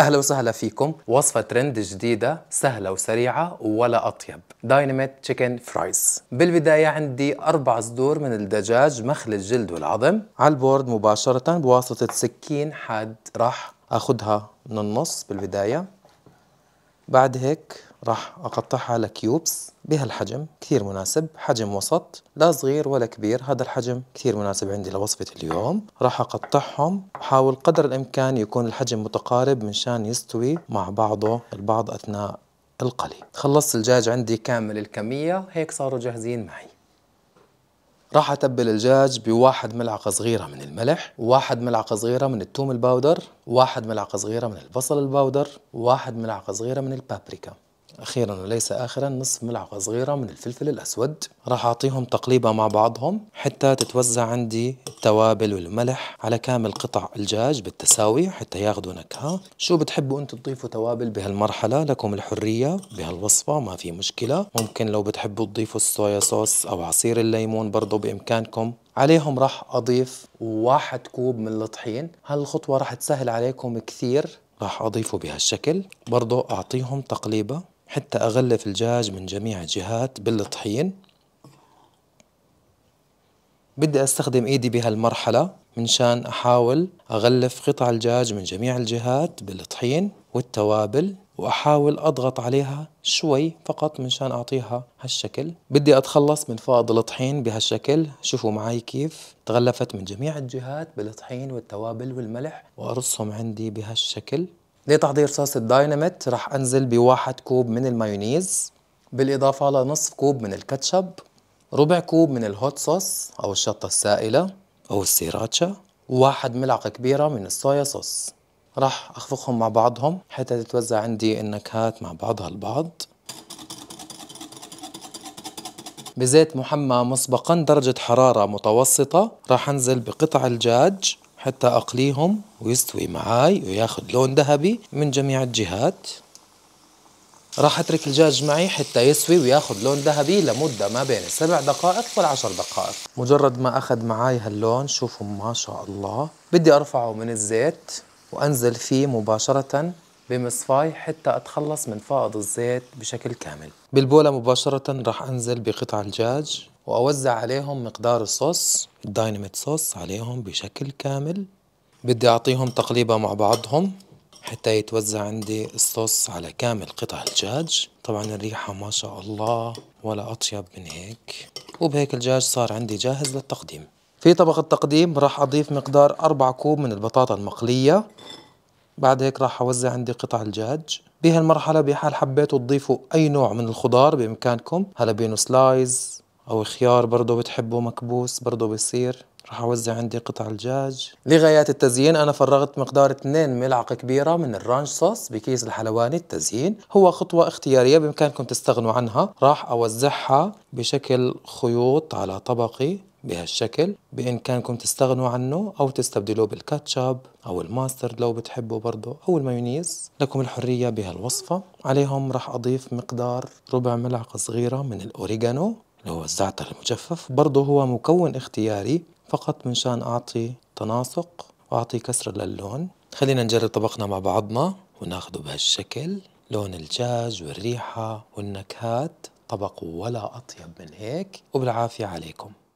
اهلا وسهلا فيكم وصفه ترند جديده سهله وسريعه ولا اطيب دايناميت تشيكن فرايز بالبدايه عندي اربع صدور من الدجاج مخل الجلد والعظم على البورد مباشره بواسطه سكين حاد راح اخذها من النص بالبدايه بعد هيك راح أقطعها على كيوبس بهالحجم كثير مناسب حجم وسط لا صغير ولا كبير هذا الحجم كثير مناسب عندي لوصفة اليوم راح أقطعهم أحاول قدر الإمكان يكون الحجم متقارب منشان يستوي مع بعضه البعض أثناء القلي خلصت الدجاج عندي كامل الكمية هيك صاروا جاهزين معي راح أتبل الدجاج بواحد ملعقة صغيرة من الملح واحد ملعقة صغيرة من التوم الباودر واحد ملعقة صغيرة من البصل الباودر واحد ملعقة صغيرة من البابريكا أخيرا وليس آخرا نصف ملعقة صغيرة من الفلفل الأسود راح أعطيهم تقليبة مع بعضهم حتى تتوزع عندي التوابل والملح على كامل قطع الدجاج بالتساوي حتى ياخذوا نكهة شو بتحبوا أنتم تضيفوا توابل بهالمرحلة لكم الحرية بهالوصفة ما في مشكلة ممكن لو بتحبوا تضيفوا الصويا صوص أو عصير الليمون برضه بإمكانكم عليهم راح أضيف واحد كوب من الطحين هالخطوة راح تسهل عليكم كثير راح أضيفه بهالشكل برضه أعطيهم تقليبة حتى أغلف الجاج من جميع الجهات بالطحين بدي أستخدم إيدي بهالمرحلة شان أحاول أغلف قطع الجاج من جميع الجهات بالطحين والتوابل وأحاول أضغط عليها شوي فقط شان أعطيها هالشكل بدي أتخلص من فائض الطحين بهالشكل شوفوا معي كيف تغلفت من جميع الجهات بالطحين والتوابل والملح وأرصهم عندي بهالشكل لتحضير صوص الدايناميت راح أنزل بواحد كوب من المايونيز بالإضافة لنصف كوب من الكاتشب ربع كوب من الهوت صوص أو الشطة السائلة أو السيراتشا وواحد ملعقة كبيرة من الصويا صوص راح أخفقهم مع بعضهم حتى تتوزع عندي النكهات مع بعضها البعض بزيت محمى مسبقا درجة حرارة متوسطة راح أنزل بقطع الجاج حتى أقليهم ويستوي معاي وياخد لون ذهبي من جميع الجهات راح اترك الدجاج معي حتى يسوي وياخذ لون ذهبي لمده ما بين السبع دقائق والعشر دقائق مجرد ما اخذ معاي هاللون شوفوا ما شاء الله بدي ارفعه من الزيت وانزل فيه مباشره بمصفاي حتى اتخلص من فائض الزيت بشكل كامل بالبولة مباشرة راح انزل بقطع الدجاج واوزع عليهم مقدار الصوص الدايناميت صوص عليهم بشكل كامل بدي اعطيهم تقليبه مع بعضهم حتى يتوزع عندي الصوص على كامل قطع الدجاج طبعا الريحة ما شاء الله ولا أطيب من هيك وبهيك الدجاج صار عندي جاهز للتقديم في طبق التقديم راح أضيف مقدار أربع كوب من البطاطا المقلية بعد هيك راح أوزع عندي قطع الدجاج بهالمرحلة بحال حبيتوا تضيفوا أي نوع من الخضار بإمكانكم هلا بينو سلايز أو خيار برضه بتحبه مكبوس برضه بيصير رح أوزع عندي قطع الدجاج لغايات التزيين أنا فرغت مقدار 2 ملعقة كبيرة من الرانش صوص بكيس الحلواني التزيين هو خطوة اختيارية بإمكانكم تستغنوا عنها راح أوزعها بشكل خيوط على طبقي بهالشكل بإمكانكم تستغنوا عنه أو تستبدلوه بالكاتشب أو الماسترد لو بتحبوا برضه أو المايونيز لكم الحرية بهالوصفة عليهم راح أضيف مقدار ربع ملعقة صغيرة من الأوريجانو اللي هو الزعتر المجفف برضه هو مكون اختياري فقط من شان أعطي تناسق وأعطي كسر للون خلينا نجرب طبقنا مع بعضنا وناخذه بهالشكل لون الدجاج والريحة والنكهات طبق ولا أطيب من هيك وبالعافية عليكم